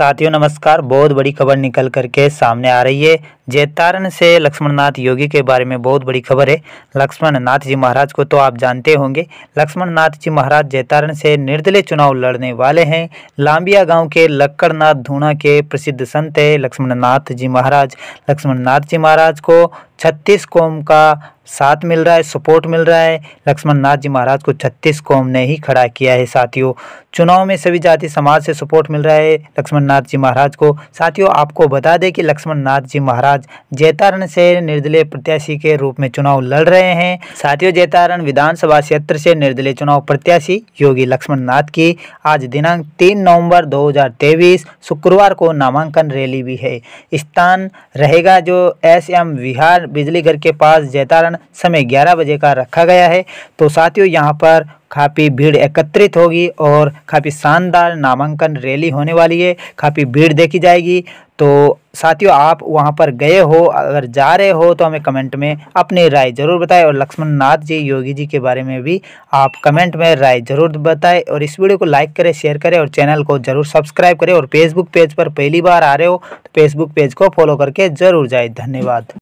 साथियों नमस्कार बहुत बड़ी खबर निकल करके सामने आ रही है जैतारण से लक्ष्मण नाथ योगी के बारे में बहुत बड़ी खबर है लक्ष्मण नाथ जी महाराज को तो आप जानते होंगे लक्ष्मण नाथ जी महाराज जैतारण से निर्दलीय चुनाव लड़ने वाले हैं लांबिया गांव के लक्कड़नाथ धूणा के प्रसिद्ध संत है लक्ष्मण नाथ जी महाराज लक्ष्मण नाथ जी महाराज को छत्तीस कौम का साथ मिल रहा है सपोर्ट मिल रहा है लक्ष्मण नाथ जी महाराज को छत्तीस कौम ने ही खड़ा किया है साथियों चुनाव में सभी जाति समाज से सपोर्ट मिल रहा है लक्ष्मण नाथ जी महाराज को साथियों आपको बता दें कि लक्ष्मण नाथ जी महाराज जैतारण से निर्दलीय प्रत्याशी के रूप में चुनाव लड़ रहे हैं साथियों जैतारण विधानसभा क्षेत्र से निर्दलीय चुनाव प्रत्याशी योगी लक्ष्मण नाथ की आज दिनांक तीन नवम्बर दो शुक्रवार को नामांकन रैली भी है स्थान रहेगा जो एस एम विहार बिजली घर के पास जैतारण समय 11 बजे का रखा गया है तो साथियों यहाँ पर काफ़ी भीड़ एकत्रित होगी और काफ़ी शानदार नामांकन रैली होने वाली है काफ़ी भीड़ देखी जाएगी तो साथियों आप वहां पर गए हो अगर जा रहे हो तो हमें कमेंट में अपनी राय ज़रूर बताएं और लक्ष्मण नाथ जी योगी जी के बारे में भी आप कमेंट में राय ज़रूर बताएं और इस वीडियो को लाइक करें शेयर करें और चैनल को ज़रूर सब्सक्राइब करें और फेसबुक पेज पर पहली बार आ रहे हो तो फेसबुक पेज को फॉलो करके ज़रूर जाए धन्यवाद